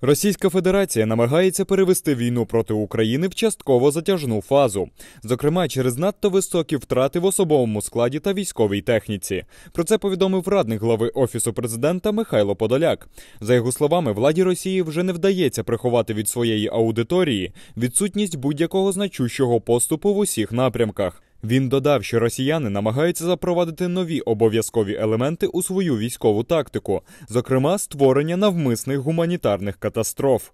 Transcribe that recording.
Російська Федерація намагається перевести війну проти України в частково затяжну фазу, зокрема через надто високі втрати в особовому складі та військовій техніці. Про це повідомив радник глави офісу президента Михайло Подоляк. За його словами, владі Росії вже не вдається приховати від своєї аудиторії відсутність будь-якого значущого поступу в усіх напрямках. Він додав, що росіяни намагаються запровадити нові обов'язкові елементи у свою військову тактику, зокрема створення навмисних гуманітарних катастроф.